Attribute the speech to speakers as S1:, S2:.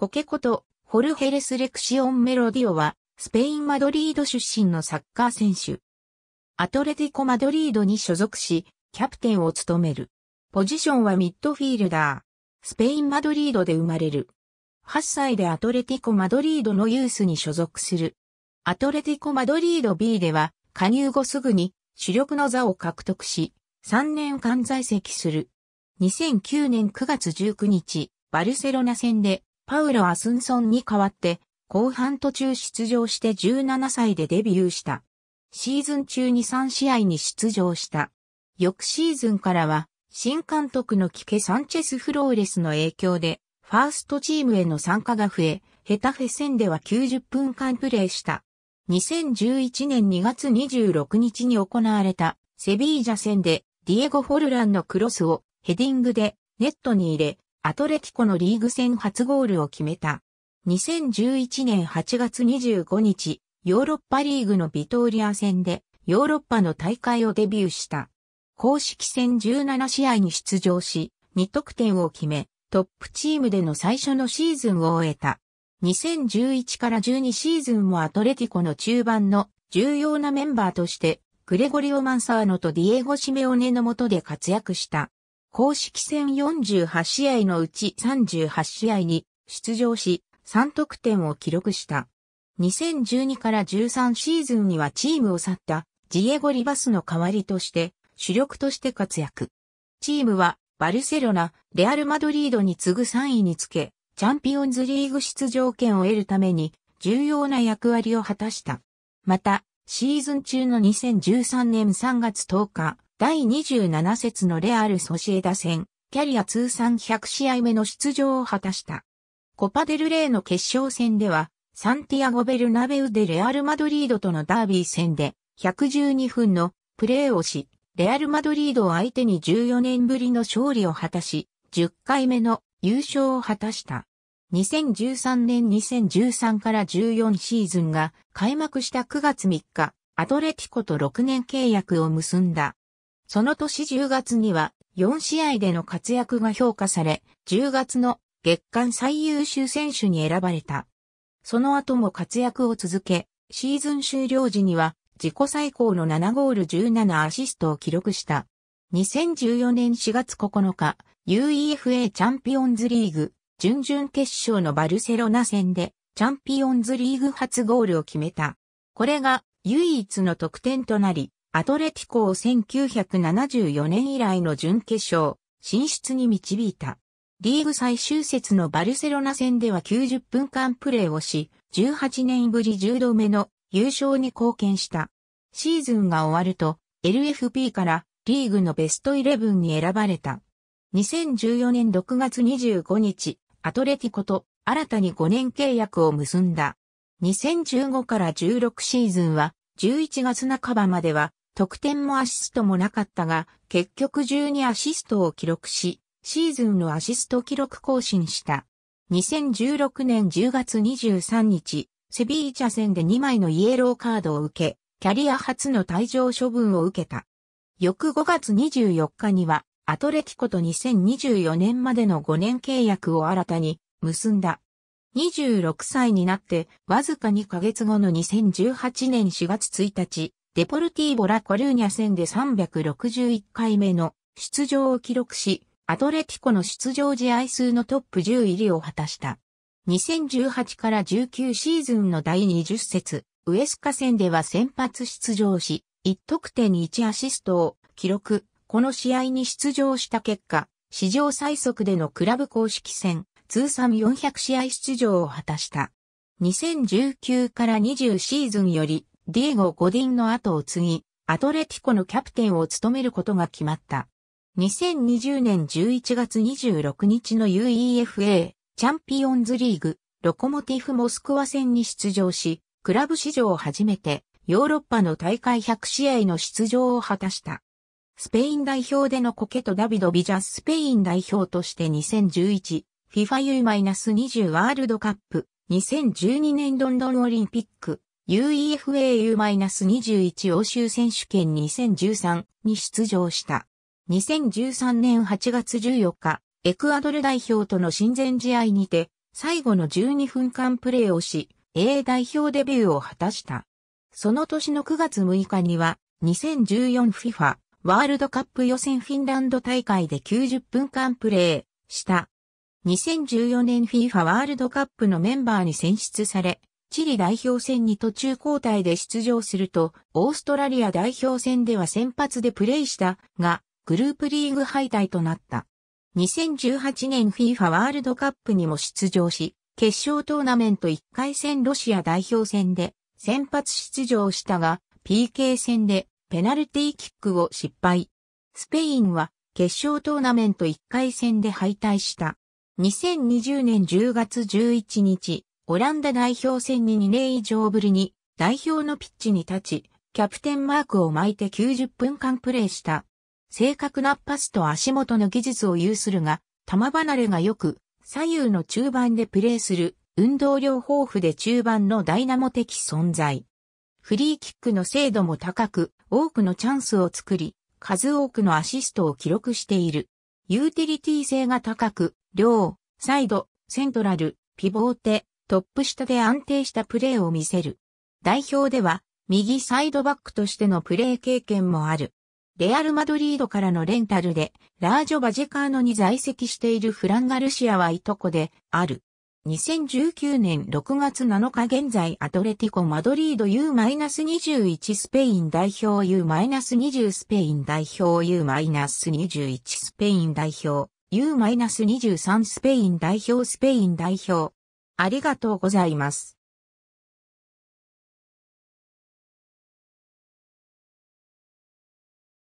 S1: コケこと、ホルヘレス・レクシオン・メロディオは、スペイン・マドリード出身のサッカー選手。アトレティコ・マドリードに所属し、キャプテンを務める。ポジションはミッドフィールダー。スペイン・マドリードで生まれる。8歳でアトレティコ・マドリードのユースに所属する。アトレティコ・マドリード B では、加入後すぐに主力の座を獲得し、3年間在籍する。2009年9月19日、バルセロナ戦でパウロ・アスンソンに代わって、後半途中出場して17歳でデビューした。シーズン中に3試合に出場した。翌シーズンからは、新監督のキケ・サンチェス・フローレスの影響で、ファーストチームへの参加が増え、ヘタフェ戦では90分間プレーした。2011年2月26日に行われたセビージャ戦でディエゴ・フォルランのクロスをヘディングでネットに入れ、アトレティコのリーグ戦初ゴールを決めた。2011年8月25日、ヨーロッパリーグのビトーリア戦でヨーロッパの大会をデビューした。公式戦17試合に出場し、2得点を決め、トップチームでの最初のシーズンを終えた。2011から12シーズンもアトレティコの中盤の重要なメンバーとして、グレゴリオ・マンサーノとディエゴ・シメオネの下で活躍した。公式戦48試合のうち38試合に出場し、3得点を記録した。2012から13シーズンにはチームを去ったジエゴ・リバスの代わりとして主力として活躍。チームはバルセロナ、レアル・マドリードに次ぐ3位につけ、チャンピオンズリーグ出場権を得るために重要な役割を果たした。また、シーズン中の2013年3月10日、第27節のレアル・ソシエダ戦、キャリア通算100試合目の出場を果たした。コパデルレーの決勝戦では、サンティアゴ・ベルナベウでレアル・マドリードとのダービー戦で、112分のプレーをし、レアル・マドリードを相手に14年ぶりの勝利を果たし、10回目の優勝を果たした。2013年2013から14シーズンが開幕した9月3日、アトレティコと6年契約を結んだ。その年10月には4試合での活躍が評価され、10月の月間最優秀選手に選ばれた。その後も活躍を続け、シーズン終了時には自己最高の7ゴール17アシストを記録した。2014年4月9日、UEFA チャンピオンズリーグ準々決勝のバルセロナ戦でチャンピオンズリーグ初ゴールを決めた。これが唯一の得点となり、アトレティコを1974年以来の準決勝、進出に導いた。リーグ最終節のバルセロナ戦では90分間プレーをし、18年ぶり10度目の優勝に貢献した。シーズンが終わると、LFP からリーグのベストイレブンに選ばれた。2014年6月25日、アトレティコと新たに5年契約を結んだ。2015から16シーズンは11月半ばまでは得点もアシストもなかったが、結局12アシストを記録し、シーズンのアシスト記録更新した。2016年10月23日、セビーチャ戦で2枚のイエローカードを受け、キャリア初の退場処分を受けた。翌5月24日には、アトレティコと2024年までの5年契約を新たに結んだ。26歳になって、わずか2ヶ月後の2018年4月1日、デポルティーボ・ラ・コルーニャ戦で361回目の出場を記録し、アトレティコの出場試合数のトップ10入りを果たした。2018から19シーズンの第20節、ウエスカ戦では先発出場し、1得点に1アシストを記録。この試合に出場した結果、史上最速でのクラブ公式戦、通算400試合出場を果たした。2019から20シーズンよりディエゴ・ゴディンの後を継ぎ、アトレティコのキャプテンを務めることが決まった。2020年11月26日の UEFA チャンピオンズリーグロコモティフモスクワ戦に出場し、クラブ史上初めてヨーロッパの大会100試合の出場を果たした。スペイン代表でのコケとダビド・ビジャスペイン代表として2011 FIFA U-20 ワールドカップ2012年ロンドンオリンピック UEFAU-21 欧州選手権2013に出場した。2013年8月14日、エクアドル代表との親善試合にて、最後の12分間プレーをし、A 代表デビューを果たした。その年の9月6日には、2014FIFA ワールドカップ予選フィンランド大会で90分間プレーした。2014年 FIFA ワールドカップのメンバーに選出され、チリ代表戦に途中交代で出場すると、オーストラリア代表戦では先発でプレーしたが、グループリーグ敗退となった。2018年 FIFA ワールドカップにも出場し、決勝トーナメント1回戦ロシア代表戦で先発出場したが、PK 戦でペナルティーキックを失敗。スペインは決勝トーナメント1回戦で敗退した。2020年10月11日、オランダ代表戦に2年以上ぶりに代表のピッチに立ち、キャプテンマークを巻いて90分間プレーした。正確なパスと足元の技術を有するが、球離れが良く、左右の中盤でプレーする、運動量豊富で中盤のダイナモ的存在。フリーキックの精度も高く、多くのチャンスを作り、数多くのアシストを記録している。ユーティリティ性が高く、両、サイド、セントラル、ピボーテ、トップ下で安定したプレーを見せる。代表では、右サイドバックとしてのプレー経験もある。レアル・マドリードからのレンタルで、ラージョ・バジェカーノに在籍しているフラン・ガルシアはいとこで、ある。2019年6月7日現在アトレティコ・マドリード U-21 スペイン代表 U-20 スペイン代表 U-21 スペイン代表 U-23 スペイン代表スペイン代表ありがとうございます。